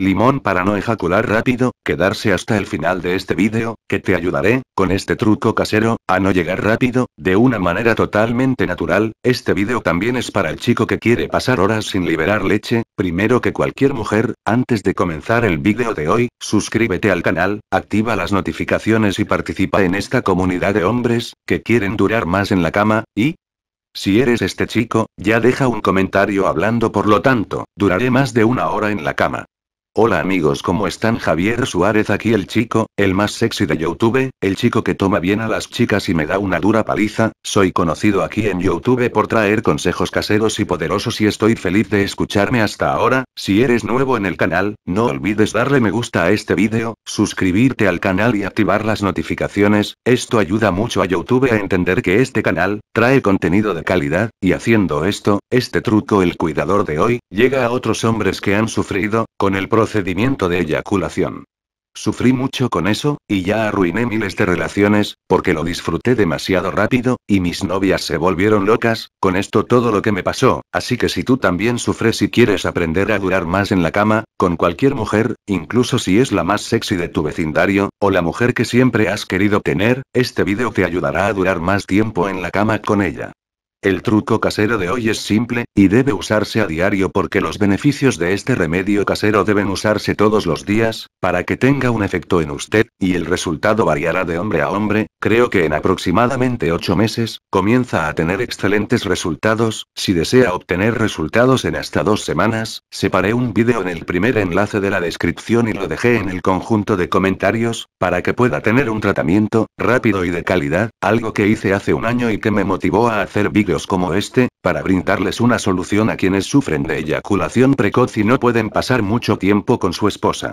Limón para no ejacular rápido, quedarse hasta el final de este vídeo, que te ayudaré, con este truco casero, a no llegar rápido, de una manera totalmente natural, este vídeo también es para el chico que quiere pasar horas sin liberar leche, primero que cualquier mujer, antes de comenzar el vídeo de hoy, suscríbete al canal, activa las notificaciones y participa en esta comunidad de hombres, que quieren durar más en la cama, y, si eres este chico, ya deja un comentario hablando por lo tanto, duraré más de una hora en la cama. Hola amigos, ¿cómo están? Javier Suárez aquí el chico, el más sexy de YouTube, el chico que toma bien a las chicas y me da una dura paliza, soy conocido aquí en YouTube por traer consejos caseros y poderosos y estoy feliz de escucharme hasta ahora, si eres nuevo en el canal, no olvides darle me gusta a este vídeo, suscribirte al canal y activar las notificaciones, esto ayuda mucho a YouTube a entender que este canal, trae contenido de calidad, y haciendo esto, este truco el cuidador de hoy, llega a otros hombres que han sufrido, con el procedimiento de eyaculación. Sufrí mucho con eso, y ya arruiné miles de relaciones, porque lo disfruté demasiado rápido, y mis novias se volvieron locas, con esto todo lo que me pasó, así que si tú también sufres y quieres aprender a durar más en la cama, con cualquier mujer, incluso si es la más sexy de tu vecindario, o la mujer que siempre has querido tener, este video te ayudará a durar más tiempo en la cama con ella. El truco casero de hoy es simple, y debe usarse a diario porque los beneficios de este remedio casero deben usarse todos los días, para que tenga un efecto en usted, y el resultado variará de hombre a hombre, creo que en aproximadamente 8 meses, comienza a tener excelentes resultados, si desea obtener resultados en hasta dos semanas, separé un vídeo en el primer enlace de la descripción y lo dejé en el conjunto de comentarios, para que pueda tener un tratamiento, rápido y de calidad, algo que hice hace un año y que me motivó a hacer vídeos como este, para brindarles una solución a quienes sufren de eyaculación precoz y no pueden pasar mucho tiempo con su esposa.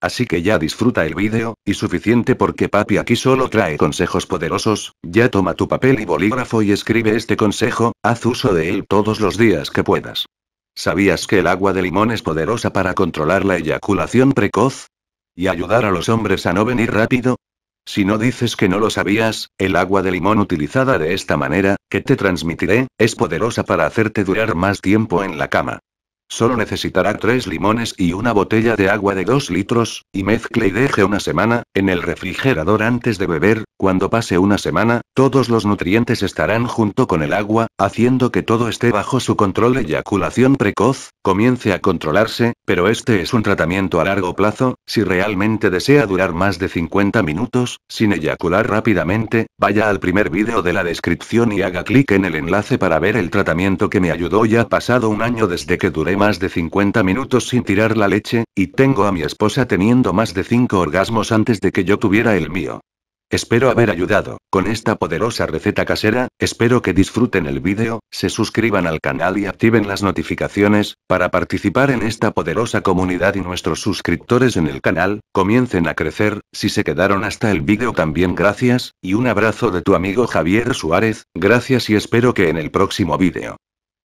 Así que ya disfruta el vídeo, y suficiente porque papi aquí solo trae consejos poderosos, ya toma tu papel y bolígrafo y escribe este consejo, haz uso de él todos los días que puedas. ¿Sabías que el agua de limón es poderosa para controlar la eyaculación precoz? ¿Y ayudar a los hombres a no venir rápido? Si no dices que no lo sabías, el agua de limón utilizada de esta manera, que te transmitiré, es poderosa para hacerte durar más tiempo en la cama. Solo necesitará tres limones y una botella de agua de 2 litros, y mezcle y deje una semana, en el refrigerador antes de beber, cuando pase una semana, todos los nutrientes estarán junto con el agua, haciendo que todo esté bajo su control. Eyaculación precoz, comience a controlarse, pero este es un tratamiento a largo plazo, si realmente desea durar más de 50 minutos, sin eyacular rápidamente, vaya al primer vídeo de la descripción y haga clic en el enlace para ver el tratamiento que me ayudó ya pasado un año desde que duré más de 50 minutos sin tirar la leche, y tengo a mi esposa teniendo más de 5 orgasmos antes de que yo tuviera el mío. Espero haber ayudado, con esta poderosa receta casera, espero que disfruten el vídeo, se suscriban al canal y activen las notificaciones, para participar en esta poderosa comunidad y nuestros suscriptores en el canal, comiencen a crecer, si se quedaron hasta el vídeo también gracias, y un abrazo de tu amigo Javier Suárez, gracias y espero que en el próximo vídeo.